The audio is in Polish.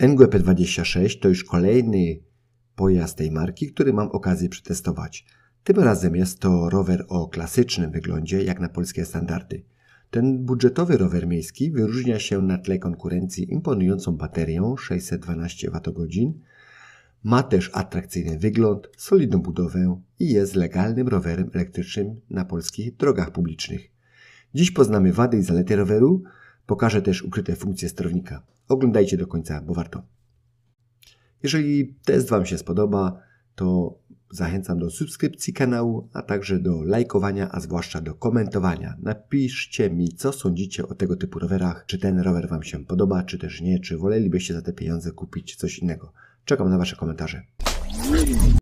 NGP26 to już kolejny pojazd tej marki, który mam okazję przetestować. Tym razem jest to rower o klasycznym wyglądzie, jak na polskie standardy. Ten budżetowy rower miejski wyróżnia się na tle konkurencji imponującą baterią 612 Wh. Ma też atrakcyjny wygląd, solidną budowę i jest legalnym rowerem elektrycznym na polskich drogach publicznych. Dziś poznamy wady i zalety roweru, Pokażę też ukryte funkcje sterownika. Oglądajcie do końca, bo warto. Jeżeli test Wam się spodoba, to zachęcam do subskrypcji kanału, a także do lajkowania, a zwłaszcza do komentowania. Napiszcie mi, co sądzicie o tego typu rowerach, czy ten rower Wam się podoba, czy też nie, czy wolelibyście za te pieniądze kupić coś innego. Czekam na Wasze komentarze.